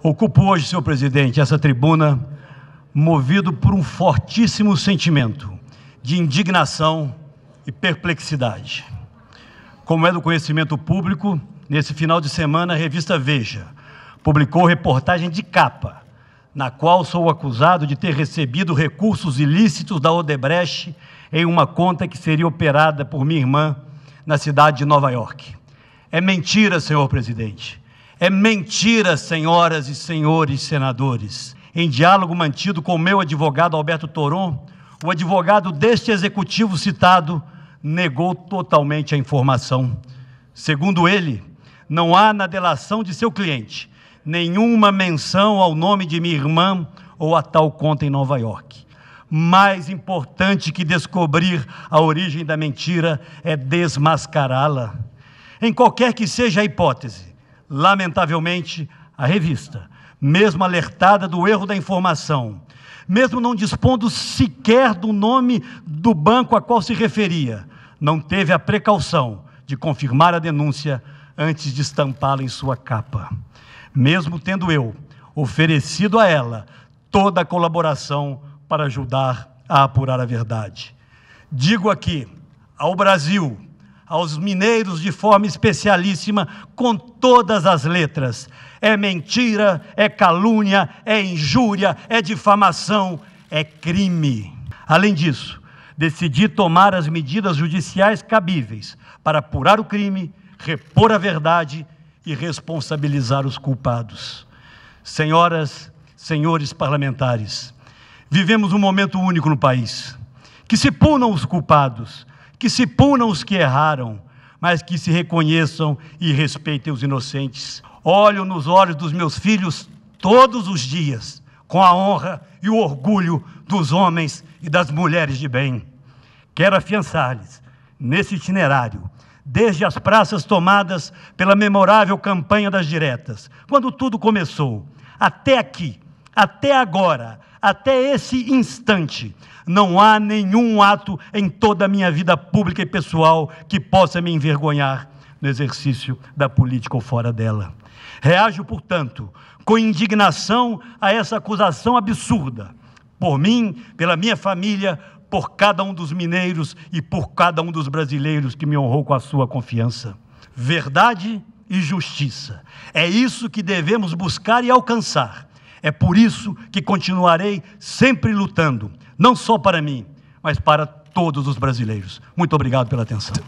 Ocupo hoje, senhor presidente, essa tribuna movido por um fortíssimo sentimento de indignação e perplexidade. Como é do conhecimento público, nesse final de semana a revista Veja publicou reportagem de capa, na qual sou acusado de ter recebido recursos ilícitos da Odebrecht em uma conta que seria operada por minha irmã na cidade de Nova York. É mentira, senhor presidente. É mentira, senhoras e senhores senadores. Em diálogo mantido com o meu advogado Alberto Toron, o advogado deste executivo citado negou totalmente a informação. Segundo ele, não há na delação de seu cliente nenhuma menção ao nome de minha irmã ou a tal conta em Nova York. Mais importante que descobrir a origem da mentira é desmascará-la. Em qualquer que seja a hipótese, lamentavelmente, a revista, mesmo alertada do erro da informação, mesmo não dispondo sequer do nome do banco a qual se referia, não teve a precaução de confirmar a denúncia antes de estampá-la em sua capa. Mesmo tendo eu oferecido a ela toda a colaboração para ajudar a apurar a verdade. Digo aqui ao Brasil, aos mineiros de forma especialíssima, com todas as letras. É mentira, é calúnia, é injúria, é difamação, é crime. Além disso, decidi tomar as medidas judiciais cabíveis para apurar o crime, repor a verdade e responsabilizar os culpados. Senhoras, senhores parlamentares, vivemos um momento único no país. Que se punam os culpados, que se punam os que erraram, mas que se reconheçam e respeitem os inocentes. Olho nos olhos dos meus filhos todos os dias, com a honra e o orgulho dos homens e das mulheres de bem. Quero afiançar-lhes, nesse itinerário, desde as praças tomadas pela memorável campanha das diretas, quando tudo começou, até aqui, até agora, até esse instante, não há nenhum ato em toda a minha vida pública e pessoal que possa me envergonhar no exercício da política ou fora dela. Reajo, portanto, com indignação a essa acusação absurda, por mim, pela minha família, por cada um dos mineiros e por cada um dos brasileiros que me honrou com a sua confiança. Verdade e justiça. É isso que devemos buscar e alcançar é por isso que continuarei sempre lutando, não só para mim, mas para todos os brasileiros. Muito obrigado pela atenção.